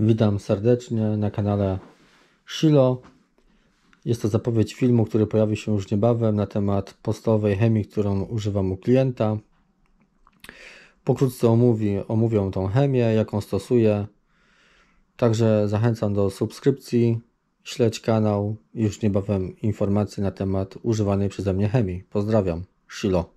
Witam serdecznie na kanale Shilo. Jest to zapowiedź filmu, który pojawi się już niebawem na temat podstawowej chemii, którą używam u klienta. Pokrótce omówi, omówią tą chemię, jaką stosuję. Także zachęcam do subskrypcji, śledź kanał. Już niebawem informacje na temat używanej przeze mnie chemii. Pozdrawiam. Shilo.